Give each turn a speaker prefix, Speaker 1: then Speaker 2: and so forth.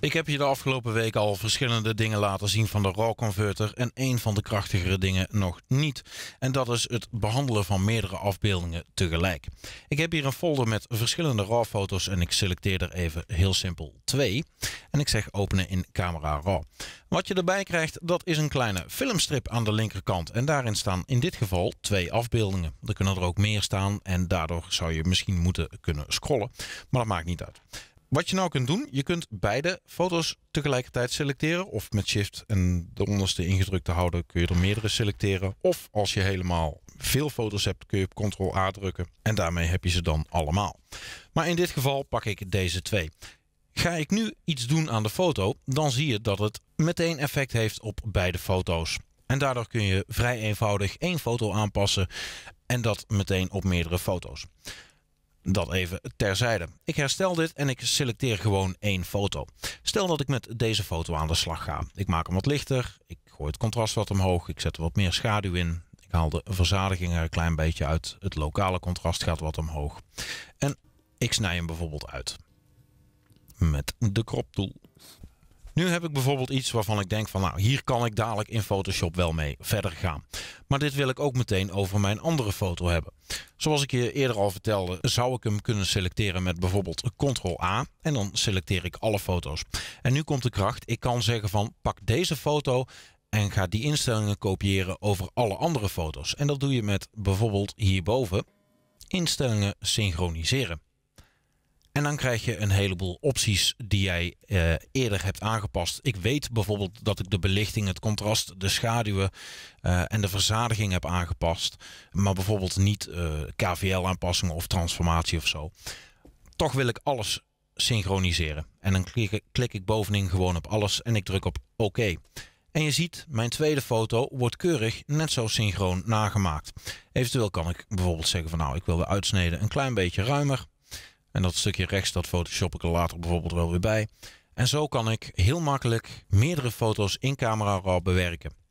Speaker 1: Ik heb je de afgelopen week al verschillende dingen laten zien van de RAW converter en een van de krachtigere dingen nog niet. En dat is het behandelen van meerdere afbeeldingen tegelijk. Ik heb hier een folder met verschillende RAW foto's en ik selecteer er even heel simpel twee. En ik zeg openen in camera RAW. Wat je erbij krijgt, dat is een kleine filmstrip aan de linkerkant. En daarin staan in dit geval twee afbeeldingen. Er kunnen er ook meer staan en daardoor zou je misschien moeten kunnen scrollen. Maar dat maakt niet uit. Wat je nou kunt doen, je kunt beide foto's tegelijkertijd selecteren. Of met shift en de onderste ingedrukte houden kun je er meerdere selecteren. Of als je helemaal veel foto's hebt, kun je op ctrl-a drukken. En daarmee heb je ze dan allemaal. Maar in dit geval pak ik deze twee. Ga ik nu iets doen aan de foto, dan zie je dat het meteen effect heeft op beide foto's. En daardoor kun je vrij eenvoudig één foto aanpassen en dat meteen op meerdere foto's. Dat even terzijde. Ik herstel dit en ik selecteer gewoon één foto. Stel dat ik met deze foto aan de slag ga. Ik maak hem wat lichter, ik gooi het contrast wat omhoog, ik zet er wat meer schaduw in. Ik haal de verzadiging er een klein beetje uit. Het lokale contrast gaat wat omhoog. En ik snij hem bijvoorbeeld uit. Met de crop tool. Nu heb ik bijvoorbeeld iets waarvan ik denk van nou, hier kan ik dadelijk in Photoshop wel mee verder gaan. Maar dit wil ik ook meteen over mijn andere foto hebben. Zoals ik je eerder al vertelde, zou ik hem kunnen selecteren met bijvoorbeeld Ctrl-A en dan selecteer ik alle foto's. En nu komt de kracht, ik kan zeggen van pak deze foto en ga die instellingen kopiëren over alle andere foto's. En dat doe je met bijvoorbeeld hierboven instellingen synchroniseren. En dan krijg je een heleboel opties die jij eh, eerder hebt aangepast. Ik weet bijvoorbeeld dat ik de belichting, het contrast, de schaduwen eh, en de verzadiging heb aangepast. Maar bijvoorbeeld niet eh, KVL-aanpassingen of transformatie of zo. Toch wil ik alles synchroniseren. En dan klik, klik ik bovenin gewoon op alles en ik druk op OK. En je ziet, mijn tweede foto wordt keurig net zo synchroon nagemaakt. Eventueel kan ik bijvoorbeeld zeggen van nou, ik wil de uitsneden een klein beetje ruimer. En dat stukje rechts, dat photoshop ik er later bijvoorbeeld wel weer bij. En zo kan ik heel makkelijk meerdere foto's in Camera Raw bewerken.